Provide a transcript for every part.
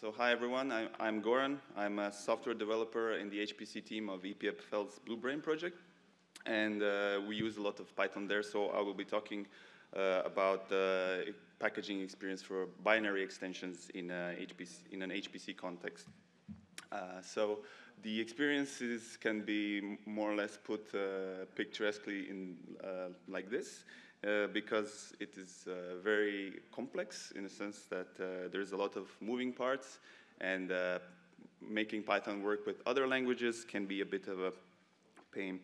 so hi everyone, I, I'm Goran. I'm a software developer in the HPC team of EPF Blue Brain project. And uh, we use a lot of Python there, so I will be talking uh, about the uh, packaging experience for binary extensions in, HPC, uh, in an HPC context. Uh, so the experiences can be more or less put picturesquely in like this. Uh, because it is uh, very complex in the sense that uh, there's a lot of moving parts and uh, making Python work with other languages can be a bit of a pain.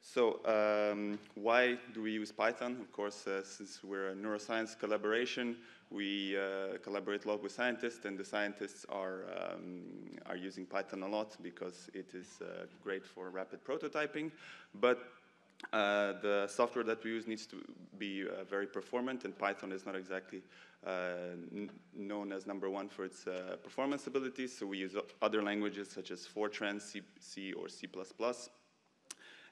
So um, why do we use Python? Of course, uh, since we're a neuroscience collaboration, we collaborate a lot with scientists, and the scientists are, um, are using Python a lot because it is great for rapid prototyping. But uh, the software that we use needs to be uh, very performant, and Python is not exactly uh, known as number one for its uh, performance abilities, so we use other languages such as Fortran, C, C or C++,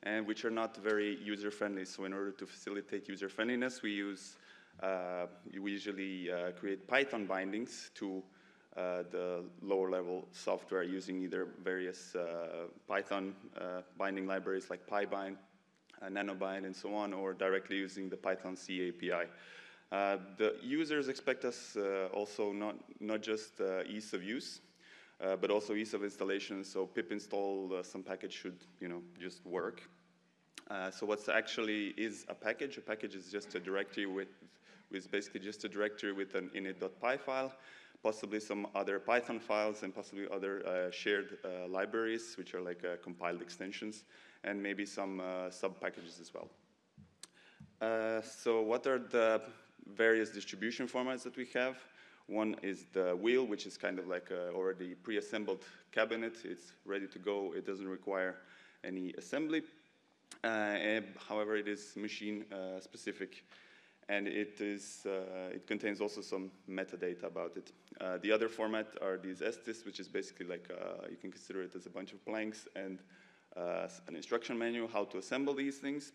and which are not very user-friendly. So in order to facilitate user-friendliness, we use, uh, we usually uh, create Python bindings to the lower level software using either various Python binding libraries like PyBind, uh, Nanobind and so on, or directly using the Python C API. Uh, the users expect us uh, also not, not just uh, ease of use, uh, but also ease of installation. So pip install uh, some package should you know just work. so what's actually is a package? A package is just a directory with, with basically just a directory with an init.py file possibly some other Python files and possibly other uh, shared uh, libraries, which are like uh, compiled extensions, and maybe some sub-packages as well. so what are the various distribution formats that we have? One is the wheel, which is kind of like a already pre-assembled cabinet. It's ready to go. It doesn't require any assembly. Uh, however, it is machine-specific uh, and it, is, uh, it contains also some metadata about it. Uh, the other format are these SDis, which is basically like, uh, you can consider it as a bunch of planks and uh, an instruction manual how to assemble these things.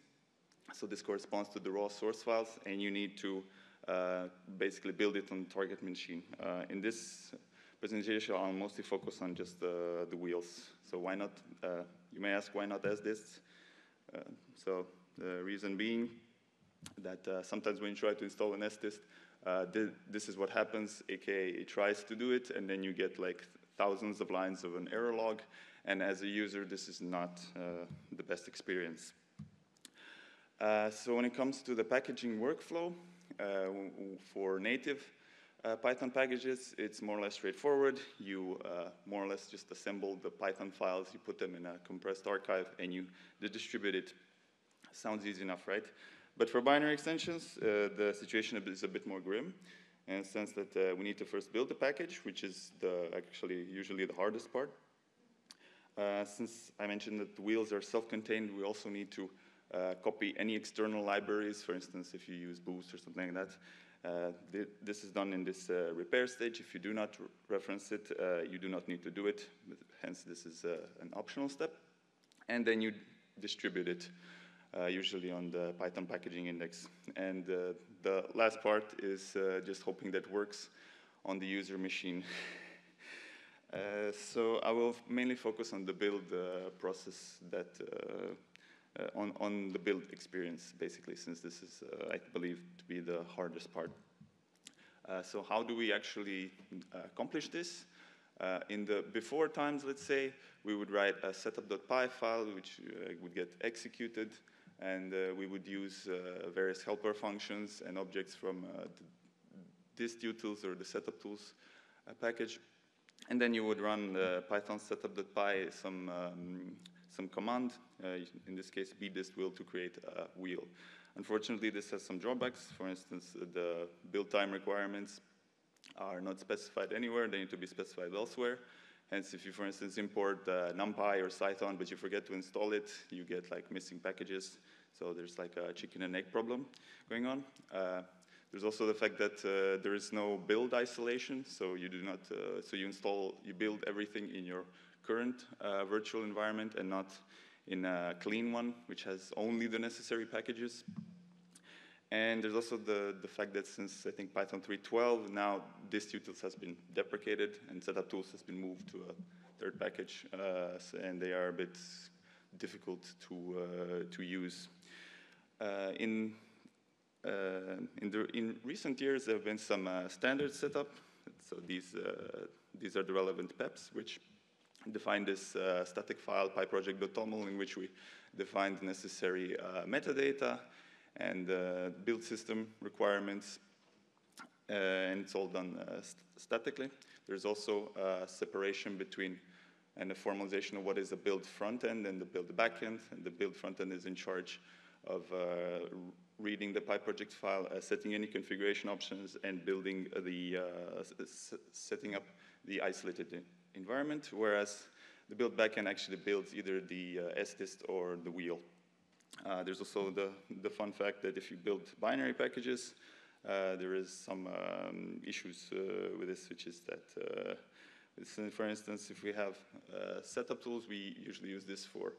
So this corresponds to the raw source files, and you need to uh, basically build it on the target machine. Uh, in this presentation, I'll mostly focus on just the wheels. So why not, you may ask, why not SDIS? so the reason being, that uh, sometimes when you try to install an S-test, uh, th this is what happens, aka it tries to do it, and then you get like thousands of lines of an error log, and as a user, this is not uh, the best experience. Uh, so when it comes to the packaging workflow uh, for native uh, Python packages, it's more or less straightforward. You more or less just assemble the Python files, you put them in a compressed archive, and you distribute it. Sounds easy enough, right? But for binary extensions, uh, the situation is a bit more grim in the sense that uh, we need to first build the package, which is the, actually usually the hardest part. Uh, since I mentioned that the wheels are self-contained, we also need to uh, copy any external libraries, for instance, if you use Boost or something like that. Uh, th this is done in this uh, repair stage. If you do not re reference it, you do not need to do it. Hence, this is an optional step. And then you distribute it uh, usually on the Python packaging index. And uh, the last part is uh, just hoping that works on the user machine. so I will mainly focus on the build process that uh, on, on the build experience, basically, since this is, uh, I believe, to be the hardest part. Uh, so how do we actually accomplish this? in the before times, let's say, we would write a setup.py file, which would get executed and uh, we would use uh, various helper functions and objects from uh, the distio tools or the setup tools package. And then you would run python setup.py some, um, some command, in this case bdist wheel to create a wheel. Unfortunately, this has some drawbacks. For instance, the build time requirements are not specified anywhere. They need to be specified elsewhere. Hence, if you, for instance, import uh, NumPy or Cython, but you forget to install it, you get like missing packages. So there's like a chicken and egg problem going on. Uh, there's also the fact that uh, there is no build isolation, so you do not, uh, so you install, you build everything in your current uh, virtual environment and not in a clean one, which has only the necessary packages. And there's also the, the fact that since I think Python 3.12, now this utils has been deprecated and setup tools has been moved to a third package uh, and they are a bit difficult to, uh, to use. Uh, in, uh, in, the, in recent years, there have been some uh, standard setup. So these, uh, these are the relevant PEPs, which define this static file pyproject.toml in which we define the necessary metadata and uh, build system requirements, uh, and it's all done uh, st statically. There's also a separation between and a formalization of what is the build front end and the build back end, and the build front end is in charge of reading the PyProject file, uh, setting any configuration options, and building the uh, setting up the isolated environment. Whereas the build backend actually builds either the uh, SDIST or the wheel. Uh, there's also the, the fun fact that if you build binary packages, uh, there is some um, issues uh, with this, which is that, uh, for instance, if we have uh, setup tools, we usually use this for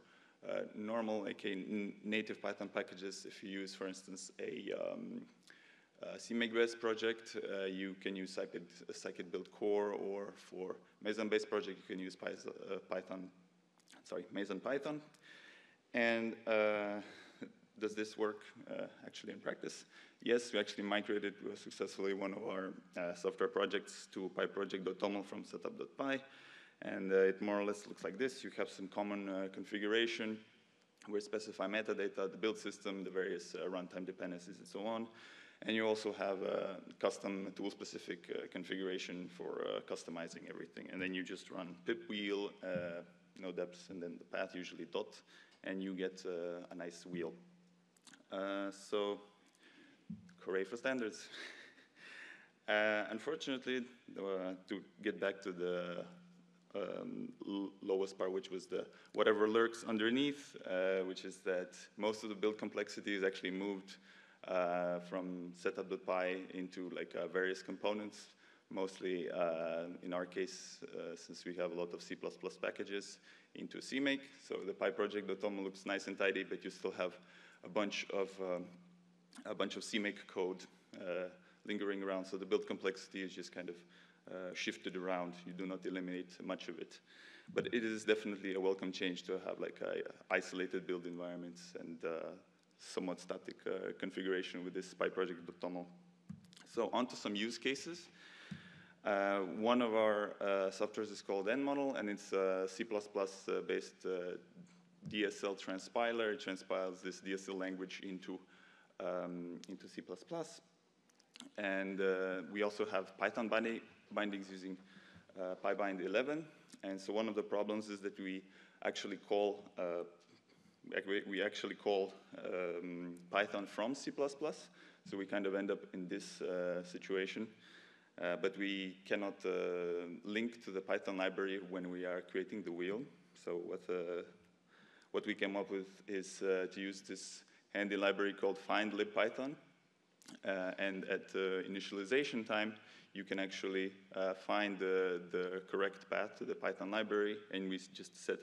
uh, normal, aka native Python packages. If you use, for instance, a um, uh, CMake-based project, you can use scikit, scikit build core, or for mason based project, you can use Python, sorry, Mason Python. And uh, does this work uh, actually in practice? Yes, we actually migrated uh, successfully one of our software projects to pyproject.toml from setup.py. And it more or less looks like this. You have some common configuration where specify metadata, the build system, the various runtime dependencies, and so on. And you also have a custom tool-specific uh, configuration for uh, customizing everything. And then you just run pip wheel uh, no depth, and then the path usually dot, and you get uh, a nice wheel. Uh, so, hooray for standards. Uh, unfortunately, to get back to the um, lowest part, which was the whatever lurks underneath, uh, which is that most of the build complexity is actually moved uh, from setup.py into like uh, various components mostly uh, in our case, uh, since we have a lot of C++ packages into CMake. So the PyProject.toml looks nice and tidy, but you still have a bunch of um, a bunch of CMake code lingering around. So the build complexity is just kind of uh, shifted around. You do not eliminate much of it. But it is definitely a welcome change to have like a, isolated build environments and uh, somewhat static uh, configuration with this PyProject.toml. So onto some use cases. Uh, one of our uh, softwares is called nmodel, and it's a C++-based uh, DSL uh, transpiler. It transpiles this DSL language into, um, into C++. And uh, we also have Python bind bindings using uh, PyBind 11. And so one of the problems is that we actually call we actually call um, Python from C++, so we kind of end up in this situation uh, but we cannot uh, link to the Python library when we are creating the wheel. So what, uh, what we came up with is to use this handy library called findlibpython. libpython. and at initialization time, you can actually uh, find the, the, correct path to the Python library, and we just set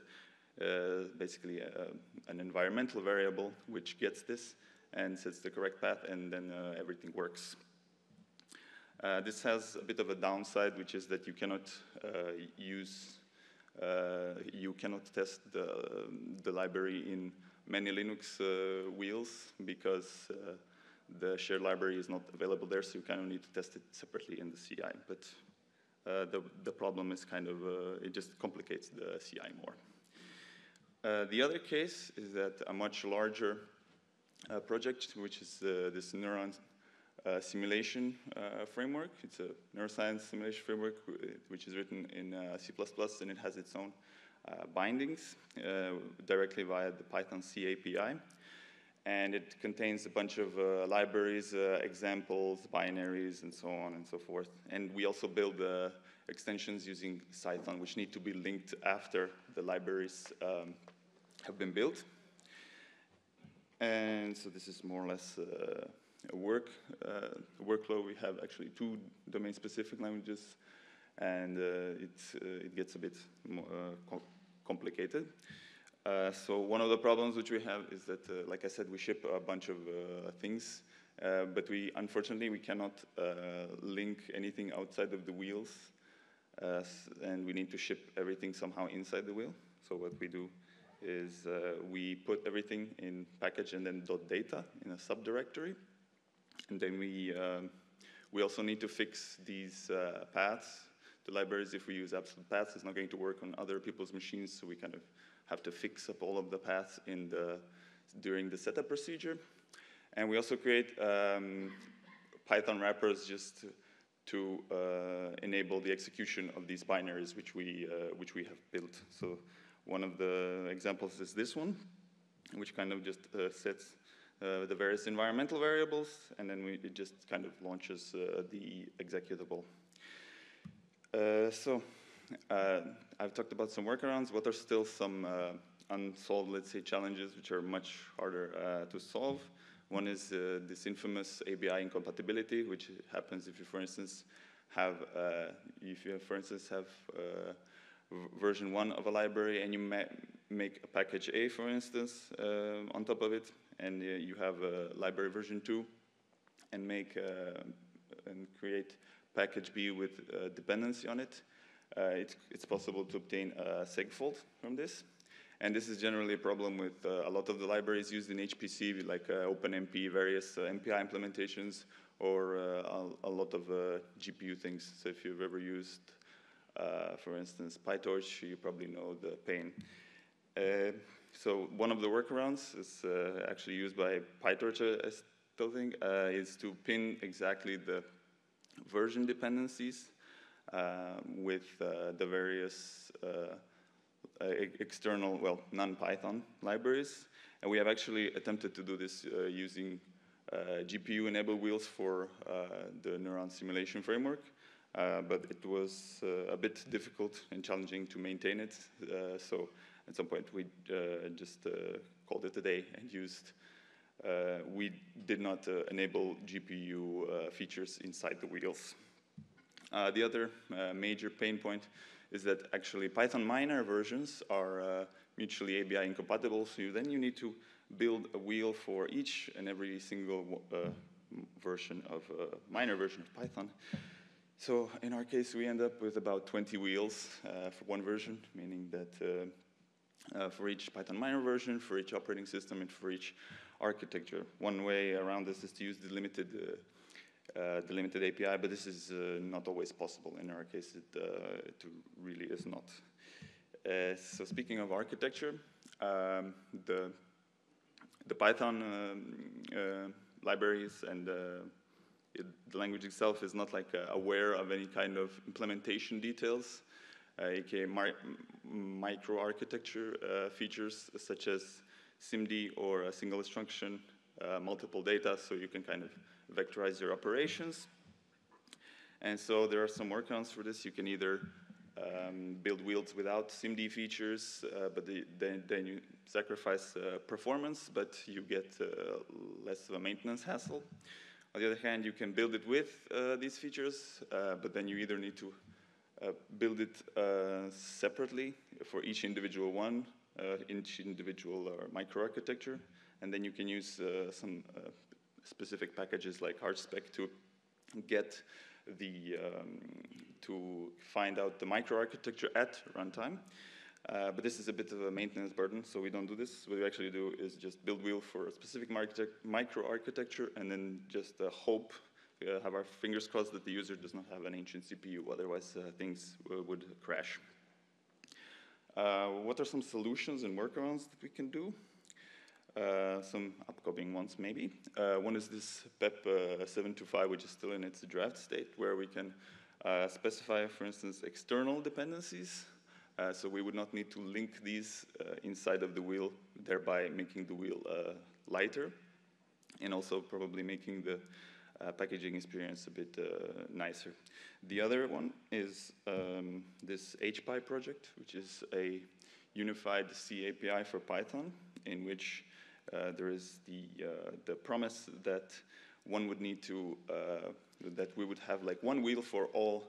uh, basically a, an environmental variable which gets this and sets the correct path, and then uh, everything works. Uh, this has a bit of a downside, which is that you cannot uh, use, uh, you cannot test the, the library in many Linux uh, wheels because uh, the shared library is not available there, so you kind of need to test it separately in the CI. But uh, the, the problem is kind of, it just complicates the CI more. the other case is that a much larger project, which is this neuron uh, simulation uh, framework. It's a neuroscience simulation framework uh, which is written in uh, C++ and it has its own uh, bindings uh, directly via the Python C API. And it contains a bunch of libraries, examples, binaries, and so on and so forth. And we also build extensions using Cython, which need to be linked after the libraries um, have been built. And so this is more or less a work a uh, workflow. We have actually two domain-specific languages, and uh, it uh, it gets a bit more com complicated. so one of the problems which we have is that, like I said, we ship a bunch of things, but we unfortunately we cannot link anything outside of the wheels, and we need to ship everything somehow inside the wheel. So what we do is uh, we put everything in package and then dot .data in a subdirectory. And then we, um, we also need to fix these uh, paths. The libraries, if we use absolute paths, it's not going to work on other people's machines, so we kind of have to fix up all of the paths in the, during the setup procedure. And we also create um, Python wrappers just to uh, enable the execution of these binaries which we, uh, which we have built. So one of the examples is this one, which kind of just uh, sets uh, the various environmental variables, and then we, it just kind of launches uh, the executable. Uh, so uh, I've talked about some workarounds. What are still some uh, unsolved, let's say, challenges which are much harder uh, to solve? One is this infamous ABI incompatibility, which happens if you, for instance, have if you, have, for instance, have version one of a library and you make a package A, for instance, on top of it, and uh, you have a library version 2 and make uh, and create package B with uh, dependency on it. It's, it's, possible to obtain a segfault from this. And this is generally a problem with a lot of the libraries used in HPC, like OpenMP, various MPI implementations, or uh, a, lot of uh, GPU things. So if you've ever used, uh, for instance, PyTorch, you probably know the pain so one of the workarounds is uh, actually used by PyTorch, uh, I still think, uh, is to pin exactly the version dependencies um, with uh, the various uh, external, well, non-Python libraries. And we have actually attempted to do this using GPU-enabled wheels for the neuron simulation framework. Uh, but it was uh, a bit difficult and challenging to maintain it. Uh, so at some point we uh, just uh, called it a day and used uh, we did not uh, enable GPU uh, features inside the wheels. Uh, the other major pain point is that actually Python minor versions are mutually ABI incompatible, so you, then you need to build a wheel for each and every single version of minor version of Python. So in our case, we end up with about 20 wheels for one version, meaning that uh, for each Python minor version, for each operating system, and for each architecture. One way around this is to use the limited, uh, uh, the limited API, but this is uh, not always possible. In our case, it, uh, it really is not. Uh, so speaking of architecture, um, the, the Python um, libraries and it, the language itself is not like aware of any kind of implementation details aka uh, microarchitecture uh, features such as SIMD or a single instruction, uh, multiple data, so you can kind of vectorize your operations. And so there are some workarounds for this. You can either um, build wheels without SIMD features, uh, but the, then, then, you sacrifice uh, performance, but you get uh, less of a maintenance hassle. On the other hand, you can build it with these features, but then you either need to uh, build it uh, separately for each individual one, uh, each individual microarchitecture, and then you can use some specific packages like hardspec to get the um, to find out the microarchitecture at runtime. Uh, but this is a bit of a maintenance burden, so we don't do this. What we actually do is just build wheel for a specific microarchitecture and then just uh, hope uh, have our fingers crossed that the user does not have an ancient CPU, otherwise uh, things would crash. Uh, what are some solutions and workarounds that we can do? Uh, some upcoming ones, maybe. one is this PEP 725, which is still in its draft state, where we can specify, for instance, external dependencies uh, so we would not need to link these uh, inside of the wheel, thereby making the wheel uh, lighter and also probably making the uh, packaging experience a bit uh, nicer. The other one is um, this HPI project, which is a unified C API for Python, in which uh, there is the, uh, the promise that one would need to, uh, that we would have like one wheel for all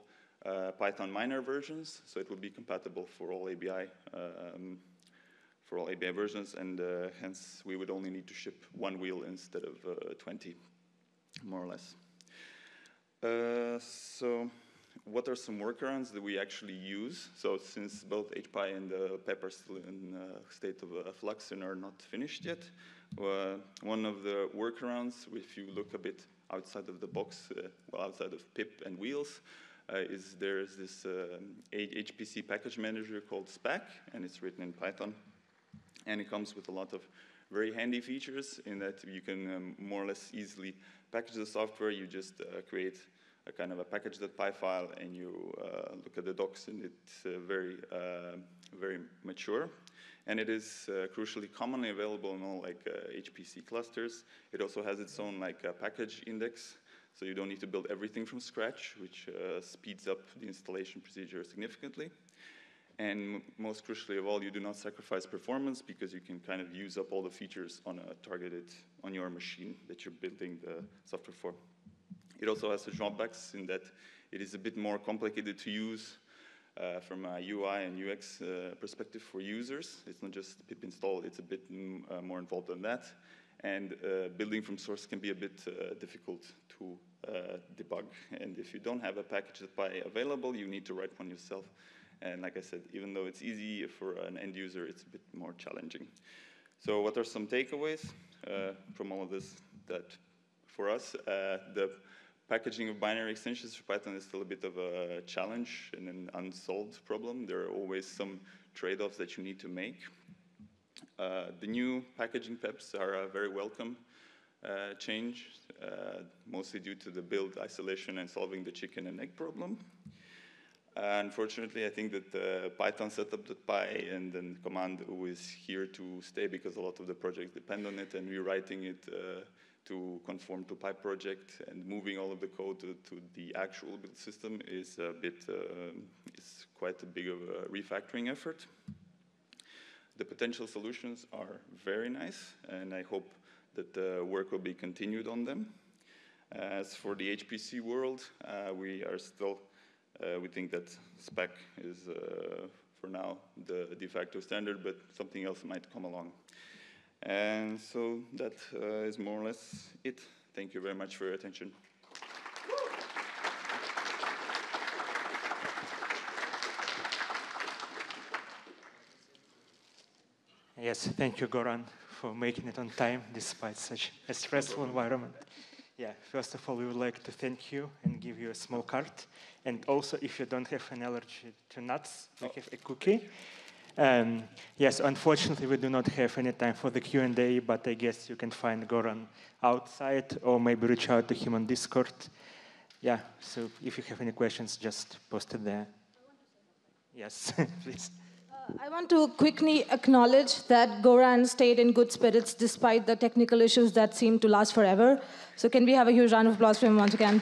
uh, Python minor versions, so it would be compatible for all ABI um, for all ABI versions, and hence we would only need to ship one wheel instead of 20 more or less. Uh, so what are some workarounds that we actually use? So since both HPI and the PEP are still in a uh, state of uh, flux and are not finished yet, uh, one of the workarounds, if you look a bit outside of the box, uh, well, outside of PIP and wheels, uh, is there is this HPC package manager called SPAC, and it's written in Python. And it comes with a lot of very handy features in that you can um, more or less easily package the software, you just uh, create a kind of a package.py file and you uh, look at the docs and it's uh, very, very mature. And it is crucially commonly available in all like HPC clusters. It also has its own like package index so you don't need to build everything from scratch, which uh, speeds up the installation procedure significantly. And most crucially of all, you do not sacrifice performance because you can kind of use up all the features on a targeted, on your machine that you're building the software for. It also has the drawbacks in that it is a bit more complicated to use uh, from a UI and UX uh, perspective for users. It's not just pip install, it's a bit mm, uh, more involved than that. And uh, building from source can be a bit uh, difficult to uh, debug. And if you don't have a package that's available, you need to write one yourself. And like I said, even though it's easy for an end user, it's a bit more challenging. So what are some takeaways uh, from all of this? That for us, uh, the packaging of binary extensions for Python is still a bit of a challenge and an unsolved problem. There are always some trade-offs that you need to make. Uh, the new packaging PEPs are a very welcome uh, change, uh, mostly due to the build isolation and solving the chicken and egg problem. Uh, unfortunately, I think that Python setup.py and then command O is here to stay because a lot of the projects depend on it and rewriting it uh, to conform to PyProject project and moving all of the code to, to the actual build system is a bit, uh, is quite a big of a refactoring effort. The potential solutions are very nice and I hope that the work will be continued on them. As for the HPC world, uh, we are still uh, we think that spec is, uh, for now, the de facto standard, but something else might come along. And so that uh, is more or less it. Thank you very much for your attention. Yes, thank you, Goran, for making it on time despite such a stressful environment. Yeah, first of all, we would like to thank you and give you a small card. And also, if you don't have an allergy to nuts, we oh. have a cookie. Um, yes, unfortunately, we do not have any time for the Q&A, but I guess you can find Goran outside or maybe reach out to him on Discord. Yeah, so if you have any questions, just post it there. Yes, please. I want to quickly acknowledge that Goran stayed in good spirits despite the technical issues that seemed to last forever. So can we have a huge round of applause for him once again?